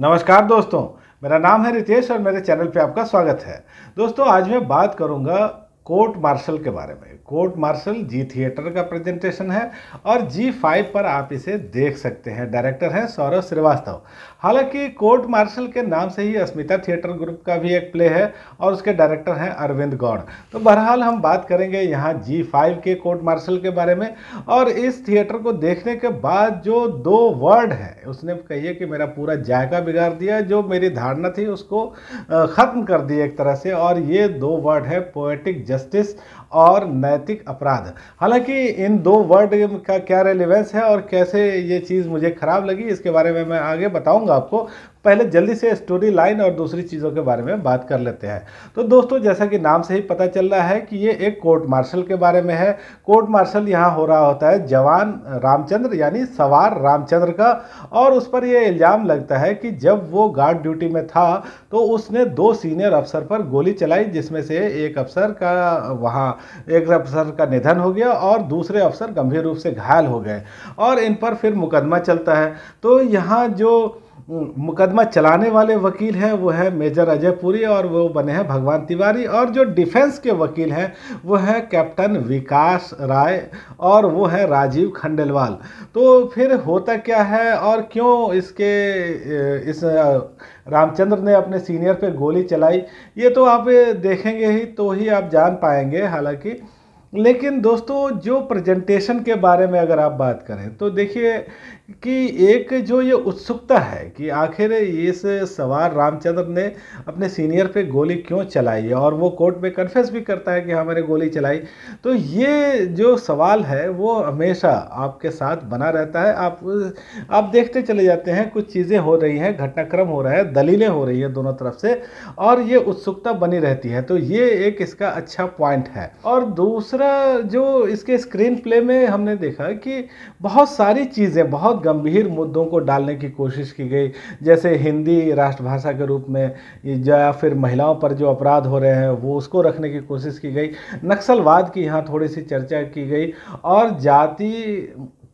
नमस्कार दोस्तों मेरा नाम है रितेश और मेरे चैनल पे आपका स्वागत है दोस्तों आज मैं बात करूंगा कोर्ट मार्शल के बारे में कोर्ट मार्शल जी थिएटर का प्रेजेंटेशन है और जी फाइव पर आप इसे देख सकते हैं डायरेक्टर हैं सौरव श्रीवास्तव हालांकि कोर्ट मार्शल के नाम से ही अस्मिता थिएटर ग्रुप का भी एक प्ले है और उसके डायरेक्टर हैं अरविंद गौड़ तो बहरहाल हम बात करेंगे यहाँ जी फाइव के कोर्ट मार्शल के बारे में और इस थिएटर को देखने के बाद जो दो वर्ड है उसने कही कि मेरा पूरा जायका बिगाड़ दिया जो मेरी धारणा थी उसको ख़त्म कर दी एक तरह से और ये दो वर्ड है पोएटिक जस्टिस और नैतिक अपराध हालांकि इन दो वर्ड का क्या रेलिवेंस है और कैसे ये चीज़ मुझे ख़राब लगी इसके बारे में मैं आगे बताऊंगा आपको पहले जल्दी से स्टोरी लाइन और दूसरी चीज़ों के बारे में बात कर लेते हैं तो दोस्तों जैसा कि नाम से ही पता चल रहा है कि ये एक कोर्ट मार्शल के बारे में है कोर्ट मार्शल यहाँ हो रहा होता है जवान रामचंद्र यानी सवार रामचंद्र का और उस पर यह इल्ज़ाम लगता है कि जब वो गार्ड ड्यूटी में था तो उसने दो सीनियर अफसर पर गोली चलाई जिसमें से एक अफसर का वहाँ एक अफसर का निधन हो गया और दूसरे अफसर गंभीर रूप से घायल हो गए और इन पर फिर मुकदमा चलता है तो यहाँ जो मुकदमा चलाने वाले वकील हैं वो है मेजर अजय पुरी और वो बने हैं भगवान तिवारी और जो डिफेंस के वकील हैं वो है कैप्टन विकास राय और वो है राजीव खंडेलवाल तो फिर होता क्या है और क्यों इसके इस रामचंद्र ने अपने सीनियर पे गोली चलाई ये तो आप देखेंगे ही तो ही आप जान पाएंगे हालांकि लेकिन दोस्तों जो प्रेजेंटेशन के बारे में अगर आप बात करें तो देखिए कि एक जो ये उत्सुकता है कि आखिर इस सवार रामचंद्र ने अपने सीनियर पे गोली क्यों चलाई है और वो कोर्ट में कन्फेस भी करता है कि हाँ गोली चलाई तो ये जो सवाल है वो हमेशा आपके साथ बना रहता है आप आप देखते चले जाते हैं कुछ चीज़ें हो रही हैं घटनाक्रम हो रहा है दलीलें हो रही हैं दोनों तरफ से और ये उत्सुकता बनी रहती है तो ये एक इसका अच्छा पॉइंट है और दूसरा जो इसके स्क्रीन प्ले में हमने देखा कि बहुत सारी चीज़ें बहुत बहुत गंभीर मुद्दों को डालने की कोशिश की गई जैसे हिंदी राष्ट्रभाषा के रूप में या फिर महिलाओं पर जो अपराध हो रहे हैं वो उसको रखने की कोशिश की गई नक्सलवाद की यहाँ थोड़ी सी चर्चा की गई और जाति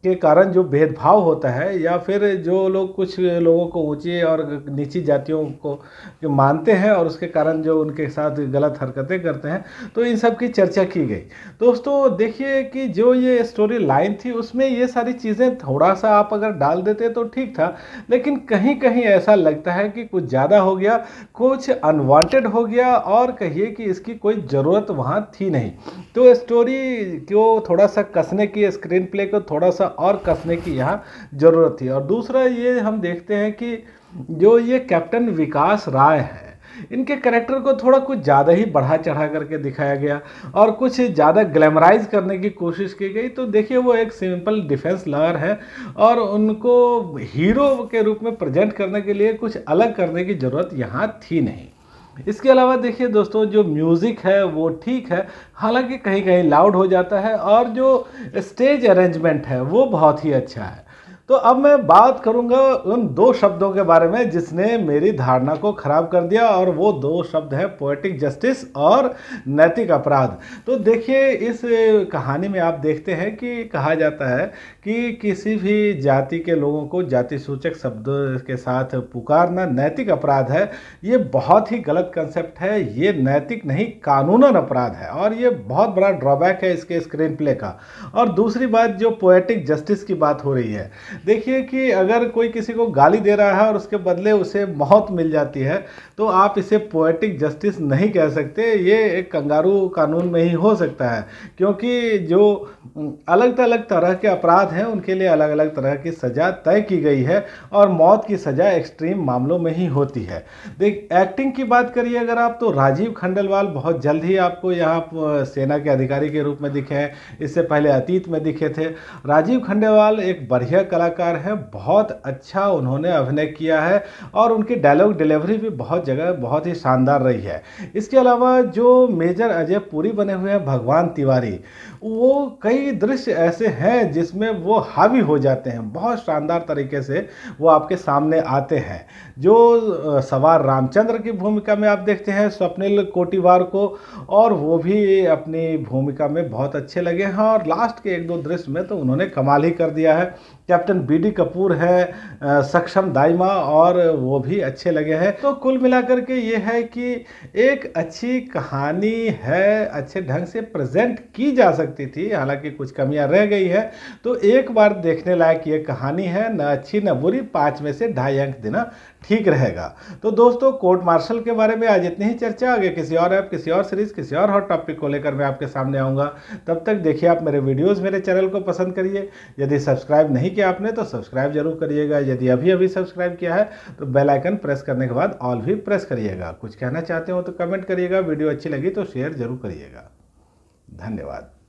के कारण जो भेदभाव होता है या फिर जो लोग कुछ लोगों को ऊँची और नीची जातियों को जो मानते हैं और उसके कारण जो उनके साथ गलत हरकतें करते हैं तो इन सब की चर्चा की गई दोस्तों देखिए कि जो ये स्टोरी लाइन थी उसमें ये सारी चीज़ें थोड़ा सा आप अगर डाल देते तो ठीक था लेकिन कहीं कहीं ऐसा लगता है कि कुछ ज़्यादा हो गया कुछ अनवांटेड हो गया और कहिए कि इसकी कोई ज़रूरत वहाँ थी नहीं तो स्टोरी को थोड़ा सा कसने की स्क्रीन प्ले को थोड़ा सा और कसने की यहाँ ज़रूरत थी और दूसरा ये हम देखते हैं कि जो ये कैप्टन विकास राय है इनके करेक्टर को थोड़ा कुछ ज़्यादा ही बढ़ा चढ़ा करके दिखाया गया और कुछ ज़्यादा ग्लैमराइज करने की कोशिश की गई तो देखिए वो एक सिंपल डिफेंस लॉयर है और उनको हीरो के रूप में प्रेजेंट करने के लिए कुछ अलग करने की ज़रूरत यहाँ थी नहीं इसके अलावा देखिए दोस्तों जो म्यूज़िक है वो ठीक है हालांकि कहीं कहीं लाउड हो जाता है और जो स्टेज अरेंजमेंट है वो बहुत ही अच्छा है तो अब मैं बात करूंगा उन दो शब्दों के बारे में जिसने मेरी धारणा को खराब कर दिया और वो दो शब्द हैं पोएटिक जस्टिस और नैतिक अपराध तो देखिए इस कहानी में आप देखते हैं कि कहा जाता है कि किसी भी जाति के लोगों को जाति सूचक शब्दों के साथ पुकारना नैतिक अपराध है ये बहुत ही गलत कंसेप्ट है ये नैतिक नहीं कानूनन अपराध है और ये बहुत बड़ा ड्रॉबैक है इसके स्क्रीन प्ले का और दूसरी बात जो पोएटिक जस्टिस की बात हो रही है देखिए कि अगर कोई किसी को गाली दे रहा है और उसके बदले उसे मौत मिल जाती है तो आप इसे पोएटिक जस्टिस नहीं कह सकते ये एक कंगारू कानून में ही हो सकता है क्योंकि जो अलग अलग तरह के अपराध हैं उनके लिए अलग अलग तरह की सज़ा तय की गई है और मौत की सज़ा एक्सट्रीम मामलों में ही होती है देख एक्टिंग की बात करिए अगर आप तो राजीव खंडलवाल बहुत जल्द ही आपको यहाँ सेना के अधिकारी के रूप में दिखे हैं इससे पहले अतीत में दिखे थे राजीव खंडेवाल एक बढ़िया कला कलाकार हैं बहुत अच्छा उन्होंने अभिनय किया है और उनकी डायलॉग डिलीवरी भी बहुत जगह बहुत ही शानदार रही है इसके अलावा जो मेजर अजय पुरी बने हुए हैं भगवान तिवारी वो कई दृश्य ऐसे हैं जिसमें वो हावी हो जाते हैं बहुत शानदार तरीके से वो आपके सामने आते हैं जो सवार रामचंद्र की भूमिका में आप देखते हैं स्वप्निल कोटिवार को और वो भी अपनी भूमिका में बहुत अच्छे लगे हैं और लास्ट के एक दो दृश्य में तो उन्होंने कमाल ही कर दिया है कैप्टन बीडी कपूर हैं सक्षम दाइमा और वो भी अच्छे लगे हैं तो कुल मिलाकर के ये है कि एक अच्छी कहानी है अच्छे ढंग से प्रेजेंट की जा सकती थी हालांकि कुछ कमियां रह गई है तो एक बार देखने लायक ये कहानी है न अच्छी न बुरी पाँच में से ढाई अंक देना ठीक रहेगा तो दोस्तों कोर्ट मार्शल के बारे में आज इतनी ही चर्चा आगे किसी और ऐप किसी और सीरीज़ किसी और हॉट टॉपिक को लेकर मैं आपके सामने आऊँगा तब तक देखिए आप मेरे वीडियोज़ मेरे चैनल को पसंद करिए यदि सब्सक्राइब नहीं किया किया आपने तो सब्सक्राइब जरूर करिएगा यदि अभी अभी सब्सक्राइब किया है तो बेल आइकन प्रेस करने के बाद ऑल भी प्रेस करिएगा कुछ कहना चाहते हो तो कमेंट करिएगा वीडियो अच्छी लगी तो शेयर जरूर करिएगा धन्यवाद